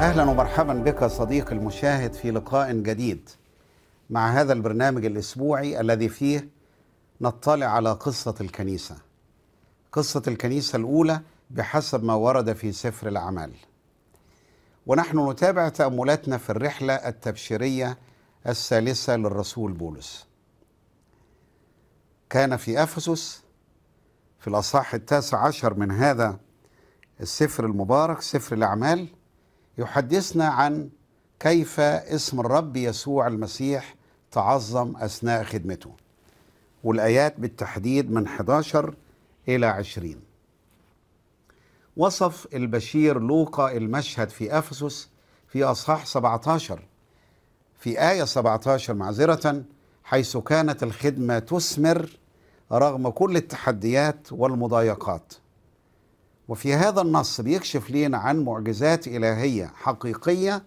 اهلا ومرحبا بك صديق المشاهد في لقاء جديد مع هذا البرنامج الاسبوعي الذي فيه نطلع على قصه الكنيسه قصه الكنيسه الاولى بحسب ما ورد في سفر الأعمال ونحن نتابع تأملاتنا في الرحلة التبشيرية الثالثة للرسول بولس كان في أفسس في الأصحاح التاسع عشر من هذا السفر المبارك سفر الأعمال يحدثنا عن كيف اسم الرب يسوع المسيح تعظم أثناء خدمته والآيات بالتحديد من 11 إلى 20 وصف البشير لوقا المشهد في افسس في اصحاح 17 في ايه 17 معذره حيث كانت الخدمه تثمر رغم كل التحديات والمضايقات وفي هذا النص بيكشف لينا عن معجزات الهيه حقيقيه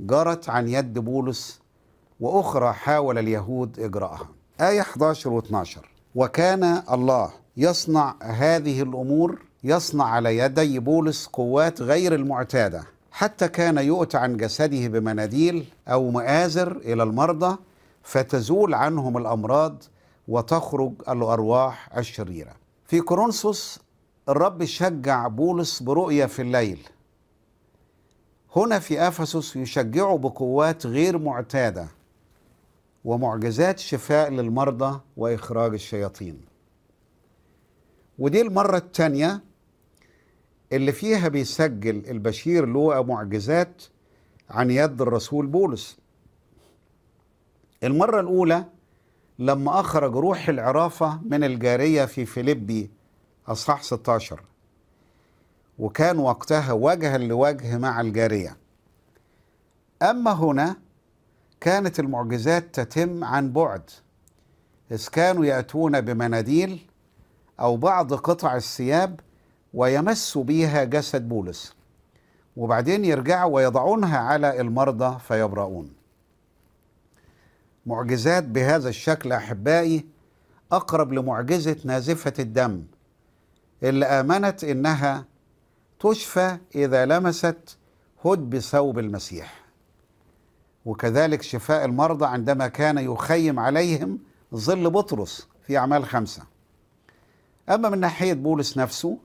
جرت عن يد بولس واخرى حاول اليهود اجراءها ايه 11 و12 وكان الله يصنع هذه الامور يصنع على يدي بولس قوات غير المعتاده حتى كان يؤتى عن جسده بمناديل او مآزر الى المرضى فتزول عنهم الامراض وتخرج الارواح الشريره. في كورنثوس الرب شجع بولس برؤيه في الليل. هنا في افسس يشجعه بقوات غير معتاده ومعجزات شفاء للمرضى واخراج الشياطين. ودي المره الثانيه اللي فيها بيسجل البشير لوقا معجزات عن يد الرسول بولس المرة الأولى لما أخرج روح العرافة من الجارية في فيليبي أصحاح 16 وكان وقتها وجها لوجه مع الجارية أما هنا كانت المعجزات تتم عن بعد إذ كانوا يأتون بمناديل أو بعض قطع الثياب ويمس بها جسد بولس وبعدين يرجعوا ويضعونها على المرضى فيبرؤون معجزات بهذا الشكل احبائي اقرب لمعجزه نازفه الدم اللي امنت انها تشفى اذا لمست هد بثوب المسيح وكذلك شفاء المرضى عندما كان يخيم عليهم ظل بطرس في اعمال خمسه اما من ناحيه بولس نفسه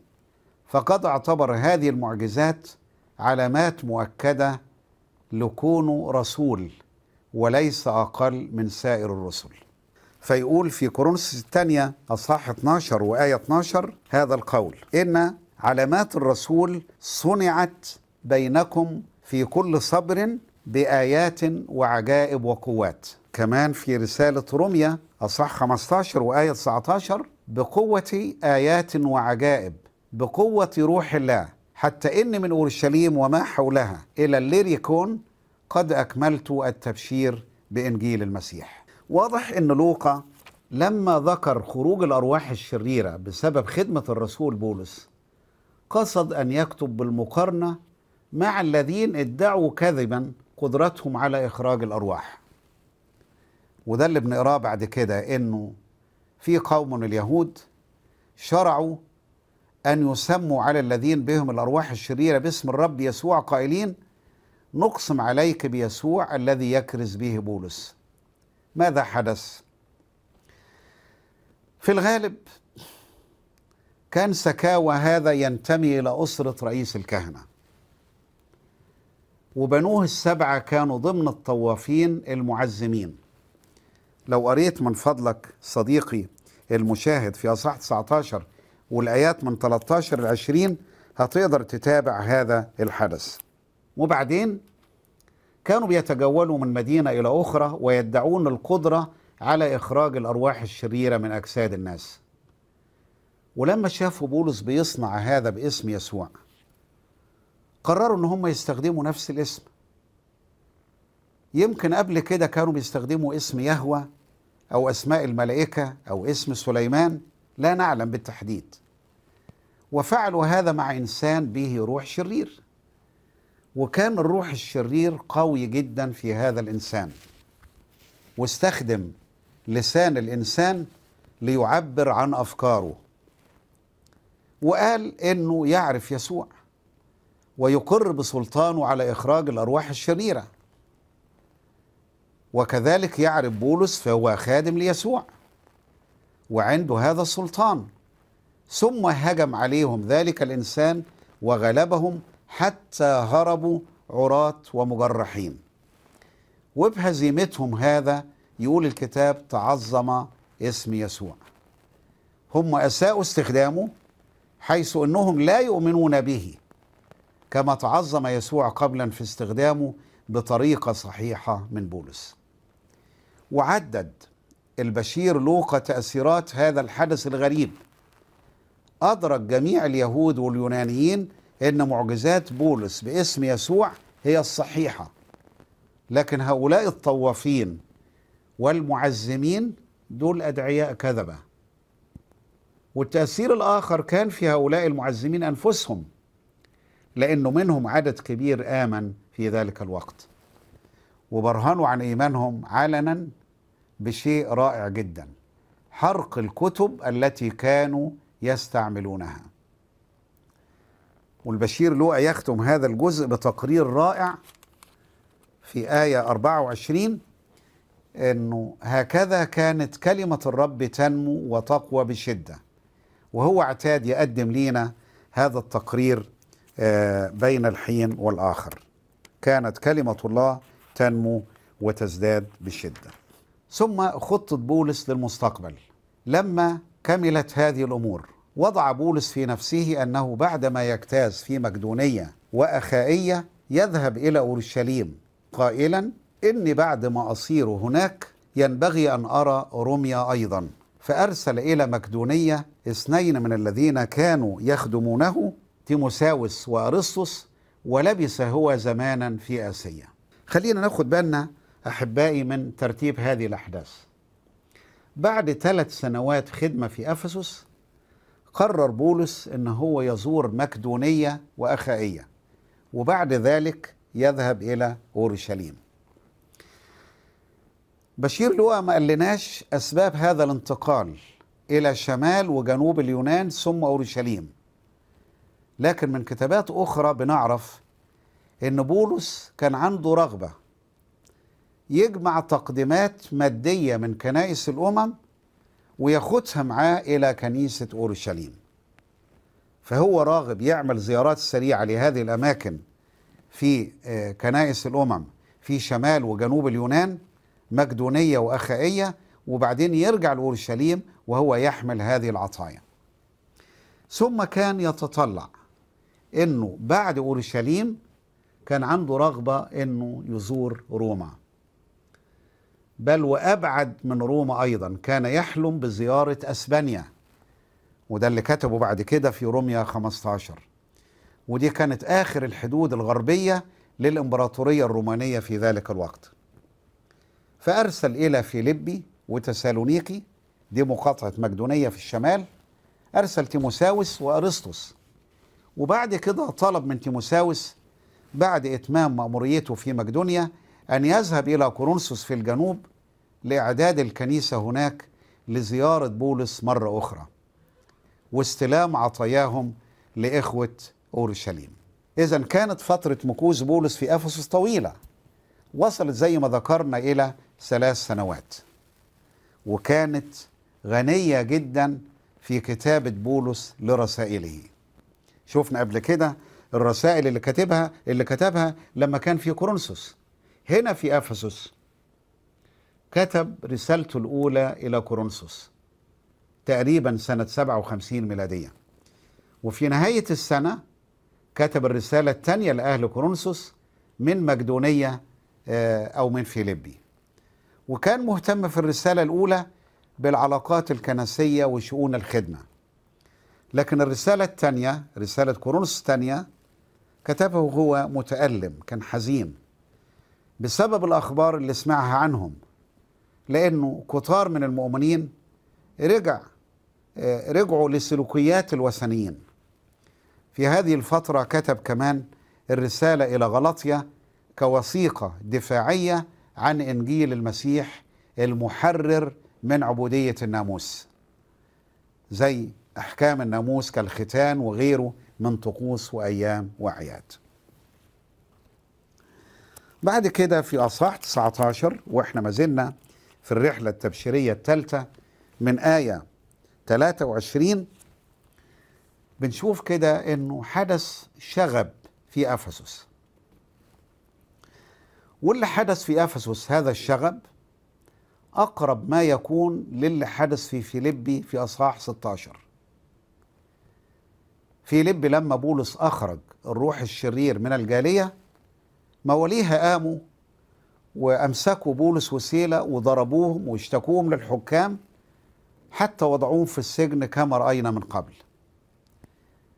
فقد اعتبر هذه المعجزات علامات مؤكده لكونه رسول وليس اقل من سائر الرسل فيقول في كورنثوس الثانيه اصحاح 12 وايه 12 هذا القول ان علامات الرسول صنعت بينكم في كل صبر بايات وعجائب وقوات كمان في رساله روميا أصحاح 15 وايه 19 بقوه ايات وعجائب بقوة روح الله حتى إن من أورشليم وما حولها إلى الليريكون قد أكملت التبشير بإنجيل المسيح واضح أن لوقا لما ذكر خروج الأرواح الشريرة بسبب خدمة الرسول بولس قصد أن يكتب بالمقارنة مع الذين ادعوا كذبا قدرتهم على إخراج الأرواح وده اللي بنقراه بعد كده إنه في قوم اليهود شرعوا أن يسموا على الذين بهم الأرواح الشريرة باسم الرب يسوع قائلين نقسم عليك بيسوع الذي يكرز به بولس ماذا حدث؟ في الغالب كان سكاوى هذا ينتمي إلى أسرة رئيس الكهنة وبنوه السبعة كانوا ضمن الطوافين المعزمين لو قريت من فضلك صديقي المشاهد في أصح 19 والايات من 13 ل 20 هتقدر تتابع هذا الحدث. وبعدين كانوا بيتجولوا من مدينه الى اخرى ويدعون القدره على اخراج الارواح الشريره من اجساد الناس. ولما شافوا بولس بيصنع هذا باسم يسوع قرروا ان هم يستخدموا نفس الاسم. يمكن قبل كده كانوا بيستخدموا اسم يهوى او اسماء الملائكه او اسم سليمان لا نعلم بالتحديد وفعلوا هذا مع إنسان به روح شرير وكان الروح الشرير قوي جدا في هذا الإنسان واستخدم لسان الإنسان ليعبر عن أفكاره وقال إنه يعرف يسوع ويقر بسلطانه على إخراج الأرواح الشريرة وكذلك يعرف بولس فهو خادم ليسوع وعنده هذا السلطان ثم هجم عليهم ذلك الإنسان وغلبهم حتى هربوا عراة ومجرحين وبهزيمتهم هذا يقول الكتاب تعظم اسم يسوع هم أساءوا استخدامه حيث أنهم لا يؤمنون به كما تعظم يسوع قبلا في استخدامه بطريقة صحيحة من بولس وعدد البشير لوقا تأثيرات هذا الحدث الغريب أدرك جميع اليهود واليونانيين أن معجزات بولس باسم يسوع هي الصحيحة لكن هؤلاء الطوافين والمعزمين دول أدعياء كذبة والتأثير الآخر كان في هؤلاء المعزمين أنفسهم لأنه منهم عدد كبير آمن في ذلك الوقت وبرهنوا عن إيمانهم علنا بشيء رائع جدا حرق الكتب التي كانوا يستعملونها والبشير لوقا يختم هذا الجزء بتقرير رائع في آية 24 أنه هكذا كانت كلمة الرب تنمو وتقوى بشدة وهو اعتاد يقدم لينا هذا التقرير آه، بين الحين والآخر كانت كلمة الله تنمو وتزداد بشده ثم خطة بولس للمستقبل لما كملت هذه الأمور وضع بولس في نفسه أنه بعدما يجتاز في مكدونية وأخائية يذهب إلى أورشليم قائلا إني بعد ما أصير هناك ينبغي أن أرى روميا أيضا فأرسل إلى مكدونية اثنين من الذين كانوا يخدمونه تيموساوس وأرسطس ولبس هو زمانا في آسيا خلينا ناخد بالنا أحبائي من ترتيب هذه الأحداث بعد ثلاث سنوات خدمة في أفسس قرر بولس أن هو يزور مكدونيه وأخائية وبعد ذلك يذهب إلى أورشليم بشير لوقا ما قالناش أسباب هذا الانتقال إلى شمال وجنوب اليونان ثم أورشليم لكن من كتابات أخرى بنعرف أن بولس كان عنده رغبة يجمع تقديمات مادية من كنائس الأمم وياخدها معاه إلى كنيسة أورشليم فهو راغب يعمل زيارات سريعة لهذه الأماكن في آه، كنائس الأمم في شمال وجنوب اليونان مقدونية وأخائية وبعدين يرجع لأورشليم وهو يحمل هذه العطايا ثم كان يتطلع أنه بعد أورشليم كان عنده رغبة أنه يزور روما بل وأبعد من روما أيضا كان يحلم بزيارة أسبانيا وده اللي كتبه بعد كده في روميا 15 ودي كانت آخر الحدود الغربية للإمبراطورية الرومانية في ذلك الوقت فأرسل إلى فيليبي وتسالونيقي دي مقاطعة مقدونية في الشمال أرسل تيموساوس وأرسطس وبعد كده طلب من تيموساوس بعد إتمام مأموريته في مقدونيا أن يذهب إلى كورنثوس في الجنوب لإعداد الكنيسة هناك لزيارة بولس مرة أخرى واستلام عطاياهم لإخوة أورشليم إذا كانت فترة مكوث بولس في أفسس طويلة وصلت زي ما ذكرنا إلى ثلاث سنوات وكانت غنية جدا في كتابة بولس لرسائله شفنا قبل كده الرسائل اللي كاتبها اللي كتبها لما كان في كورنثوس هنا في افسس كتب رسالته الاولى الى كورنثوس تقريبا سنه 57 ميلاديه وفي نهايه السنه كتب الرساله الثانيه لاهل كورنثوس من مقدونيه آه، او من فيليبي وكان مهتم في الرساله الاولى بالعلاقات الكنسيه وشؤون الخدمه لكن الرساله الثانيه رساله كورنثوس الثانيه كتبه هو متالم كان حزين بسبب الأخبار اللي سمعها عنهم لأنه كتار من المؤمنين رجع آه، رجعوا لسلوكيات الوثنيين في هذه الفترة كتب كمان الرسالة إلى غلطية كوثيقة دفاعية عن إنجيل المسيح المحرر من عبودية الناموس زي أحكام الناموس كالختان وغيره من طقوس وأيام وأعياد بعد كده في أصحاح 19 وإحنا ما زلنا في الرحلة التبشيرية الثالثة من آية 23 بنشوف كده إنه حدث شغب في أفسس واللي حدث في أفسس هذا الشغب أقرب ما يكون للي حدث في فيليبي في أصحاح 16 فيليبي لما بولس أخرج الروح الشرير من الجالية مواليها قاموا وأمسكوا بولس وسيلة وضربوهم واشتكوهم للحكام حتى وضعوهم في السجن كما رأينا من قبل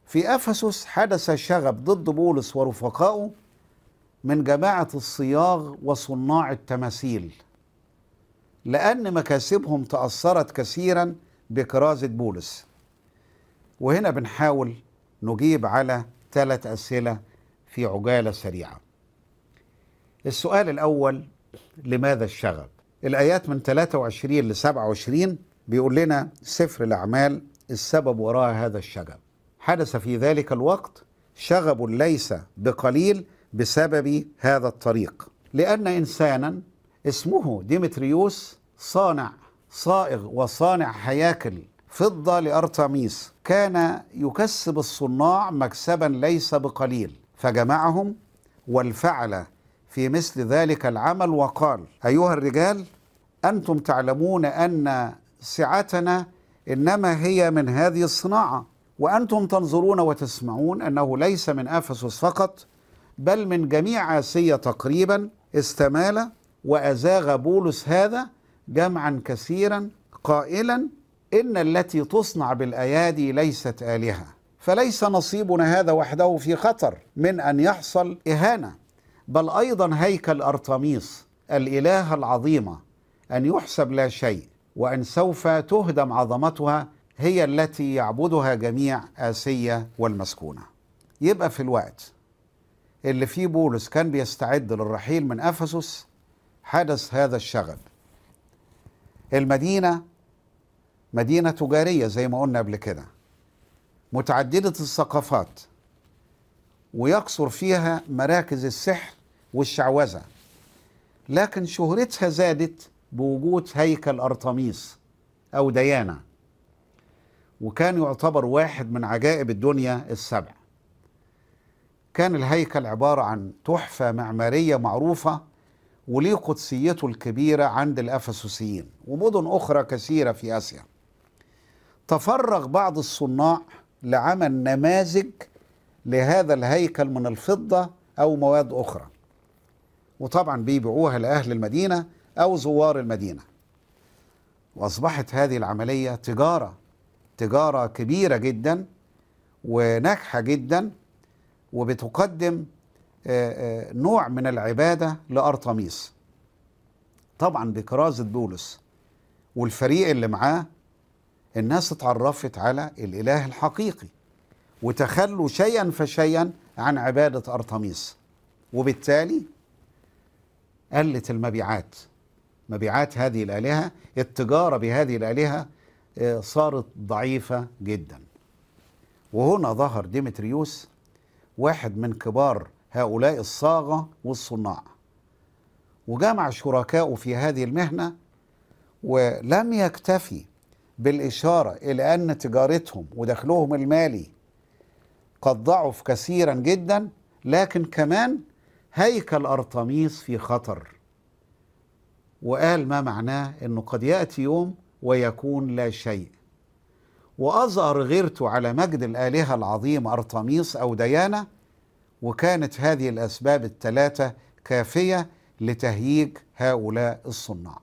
في أفسس حدث شغب ضد بولس ورفقائه من جماعة الصياغ وصناع التماثيل لأن مكاسبهم تأثرت كثيرا بكرازة بولس وهنا بنحاول نجيب على ثلاث أسئلة في عجالة سريعة السؤال الأول لماذا الشغب؟ الآيات من 23 ل 27 بيقول لنا سفر الأعمال السبب وراء هذا الشغب حدث في ذلك الوقت شغب ليس بقليل بسبب هذا الطريق لأن إنسانا اسمه ديمتريوس صانع صائغ وصانع هياكل فضة لأرتميس كان يكسب الصناع مكسبا ليس بقليل فجمعهم والفعل في مثل ذلك العمل وقال أيها الرجال أنتم تعلمون أن سعتنا إنما هي من هذه الصناعة وأنتم تنظرون وتسمعون أنه ليس من أفسس فقط بل من جميع آسيا تقريبا استمال وأزاغ بولس هذا جمعا كثيرا قائلا إن التي تصنع بالأيادي ليست آلهة فليس نصيبنا هذا وحده في خطر من أن يحصل إهانة بل أيضا هيكل أرتميس الإله العظيمة أن يحسب لا شيء وأن سوف تهدم عظمتها هي التي يعبدها جميع آسية والمسكونة يبقى في الوقت اللي فيه بولس كان بيستعد للرحيل من أفسس حدث هذا الشغب المدينة مدينة تجارية زي ما قلنا قبل كده متعددة الثقافات ويكثر فيها مراكز السحر والشعوذة لكن شهرتها زادت بوجود هيكل أرطميس أو ديانا وكان يعتبر واحد من عجائب الدنيا السبع كان الهيكل عبارة عن تحفة معمارية معروفة وليه قدسيته الكبيرة عند الافسوسيين ومدن أخرى كثيرة في آسيا تفرغ بعض الصناع لعمل نماذج لهذا الهيكل من الفضة أو مواد أخرى وطبعا بيبيعوها لأهل المدينة أو زوار المدينة وأصبحت هذه العملية تجارة تجارة كبيرة جدا وناجحة جدا وبتقدم آه، آه، نوع من العبادة لأرطميس طبعا بكرازة بولس والفريق اللي معاه الناس اتعرفت على الإله الحقيقي وتخلوا شيئا فشيئا عن عبادة أرطميس وبالتالي قلت المبيعات مبيعات هذه الآلهة التجارة بهذه الآلهة آه، صارت ضعيفة جدا وهنا ظهر ديمتريوس واحد من كبار هؤلاء الصاغة والصناع وجمع شركائه في هذه المهنة ولم يكتفي بالإشارة إلى أن تجارتهم ودخلهم المالي قد ضعف كثيرا جدا لكن كمان هيكل أرطميس في خطر وقال ما معناه أنه قد يأتي يوم ويكون لا شيء وأظهر غيرته على مجد الآلهة العظيم أرطميس أو ديانا وكانت هذه الأسباب الثلاثة كافية لتهييج هؤلاء الصناع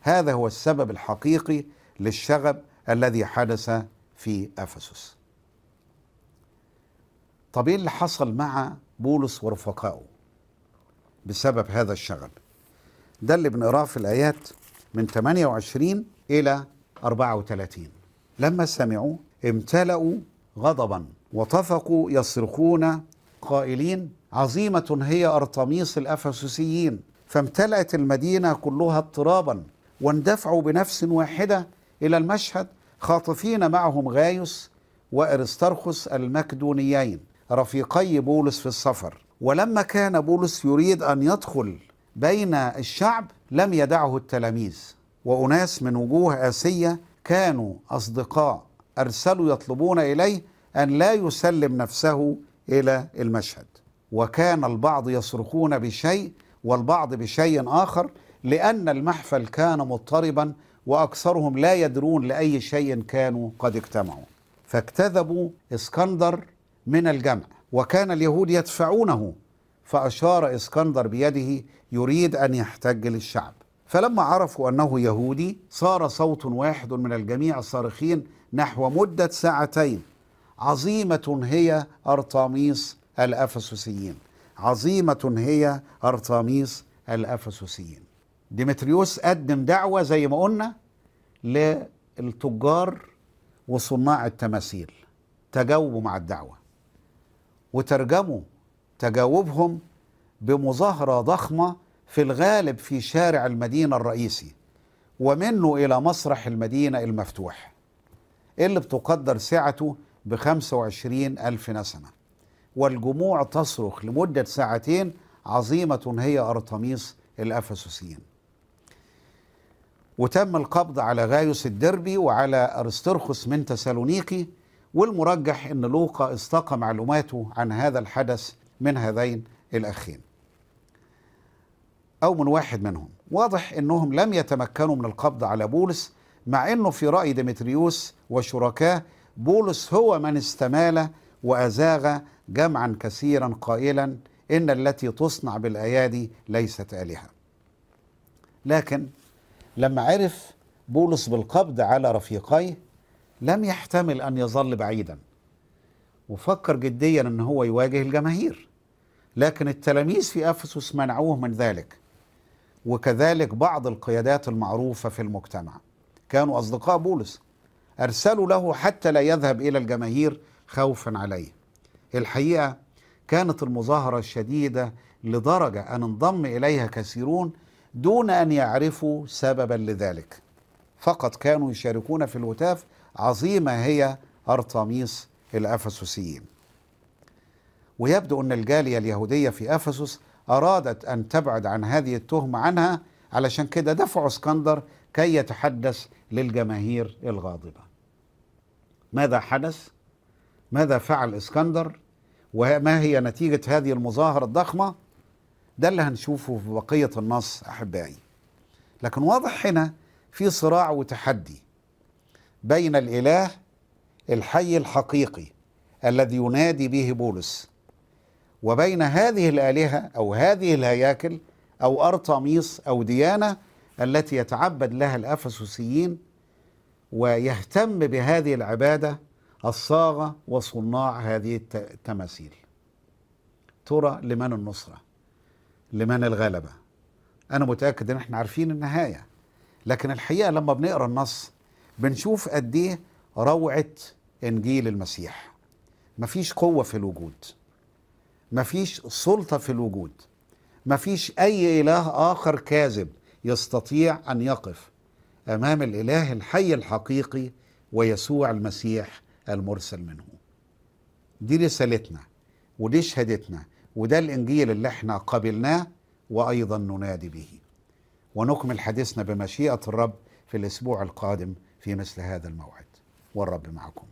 هذا هو السبب الحقيقي للشغب الذي حدث في أفسس طب إيه اللي حصل مع بولس ورفقائه بسبب هذا الشغب ده اللي بنقراه في الآيات من 28 إلى 34 لما سمعوا امتلأوا غضبا وطفقوا يصرخون قائلين عظيمة هي أرطميس الأفسسيين فامتلأت المدينة كلها اضطرابا واندفعوا بنفس واحدة إلى المشهد خاطفين معهم غايوس وأرسترخس المكدونيين رفيقي بولس في السفر ولما كان بولس يريد ان يدخل بين الشعب لم يدعه التلاميذ واناس من وجوه اسيه كانوا اصدقاء ارسلوا يطلبون اليه ان لا يسلم نفسه الى المشهد وكان البعض يصرخون بشيء والبعض بشيء اخر لان المحفل كان مضطربا واكثرهم لا يدرون لاي شيء كانوا قد اجتمعوا فاكتذبوا اسكندر من الجمع وكان اليهود يدفعونه فأشار إسكندر بيده يريد أن يحتج للشعب فلما عرفوا أنه يهودي صار صوت واحد من الجميع صارخين نحو مدة ساعتين عظيمة هي أرطاميس الأفسوسيين عظيمة هي أرطاميس الأفسوسيين ديمتريوس قدم دعوة زي ما قلنا للتجار وصناع التماثيل تجاوبوا مع الدعوة وترجموا تجاوبهم بمظاهرة ضخمة في الغالب في شارع المدينة الرئيسي ومنه إلى مسرح المدينة المفتوح اللي بتقدر سعته ب 25 ألف نسمة والجموع تصرخ لمدة ساعتين عظيمة هي أرطميس الافسوسيين وتم القبض على غايوس الدربي وعلى أرسترخس من تسالونيقي والمرجح أن لوقا استقى معلوماته عن هذا الحدث من هذين الأخين أو من واحد منهم واضح أنهم لم يتمكنوا من القبض على بولس مع أنه في رأي ديمتريوس وشركاه بولس هو من استمال وأزاغ جمعا كثيرا قائلا إن التي تصنع بالأيادي ليست آلهة لكن لما عرف بولس بالقبض على رفيقيه لم يحتمل أن يظل بعيدا وفكر جديا أن هو يواجه الجماهير لكن التلاميذ في أفسس منعوه من ذلك وكذلك بعض القيادات المعروفة في المجتمع كانوا أصدقاء بولس أرسلوا له حتى لا يذهب إلى الجماهير خوفا عليه الحقيقة كانت المظاهرة الشديدة لدرجة أن انضم إليها كثيرون دون أن يعرفوا سببا لذلك فقط كانوا يشاركون في الهتاف عظيمة هي أرطميس الأفسوسيين ويبدو أن الجالية اليهودية في أفسس أرادت أن تبعد عن هذه التهمة عنها علشان كده دفعوا اسكندر كي يتحدث للجماهير الغاضبة ماذا حدث؟ ماذا فعل اسكندر؟ وما هي نتيجة هذه المظاهرة الضخمة؟ ده اللي هنشوفه في بقية النص أحبائي لكن واضح هنا في صراع وتحدي بين الاله الحي الحقيقي الذي ينادي به بولس وبين هذه الالهه او هذه الهياكل او ارطميس او ديانه التي يتعبد لها الافسوسيين ويهتم بهذه العباده الصاغه وصناع هذه التماثيل ترى لمن النصره لمن الغلبه انا متاكد ان احنا عارفين النهايه لكن الحقيقه لما بنقرا النص بنشوف قد ايه روعه انجيل المسيح مفيش قوه في الوجود مفيش سلطه في الوجود مفيش اي اله اخر كاذب يستطيع ان يقف امام الاله الحي الحقيقي ويسوع المسيح المرسل منه دي رسالتنا ودي شهادتنا وده الانجيل اللي احنا قبلناه وايضا ننادي به ونكمل حديثنا بمشيئه الرب في الاسبوع القادم في مثل هذا الموعد والرب معكم.